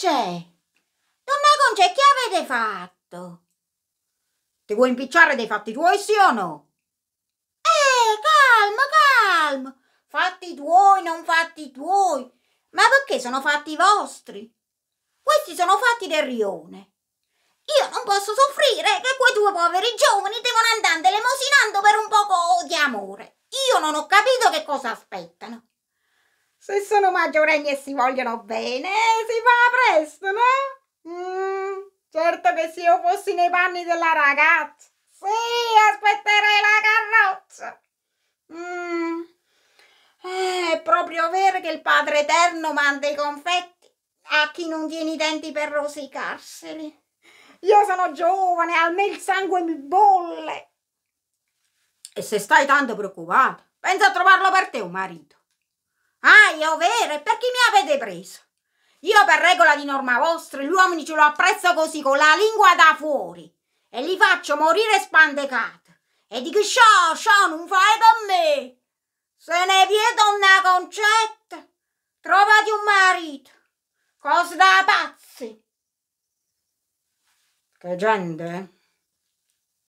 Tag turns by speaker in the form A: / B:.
A: c'è? Donna Concia, che avete fatto? Ti vuoi impicciare dei fatti tuoi, sì o no? Eh, calmo, calmo. Fatti tuoi, non fatti tuoi. Ma perché sono fatti vostri? Questi sono fatti del rione. Io non posso soffrire che quei due poveri giovani devono andare lemosinando per un poco di amore. Io non ho capito che cosa aspettano. Se sono maggiorenni e si vogliono bene, si fa presto, no? Mm, certo che se io fossi nei panni della ragazza, sì, aspetterei la carrozza. Mm, eh, è proprio vero che il Padre Eterno manda i confetti a chi non tiene i denti per rosicarseli. Io sono giovane, a me il sangue mi bolle. E se stai tanto preoccupato, pensa a trovarlo per te un marito. Ah, oh, è vero, e per chi mi avete preso? Io per regola di norma vostra, gli uomini ce lo apprezzo così, con la lingua da fuori, e li faccio morire spandecati. E dico, ciò, ciò, non fai per me. Se ne vieta una concetta, trovate un marito. Cosa da pazzi. Che gente, eh?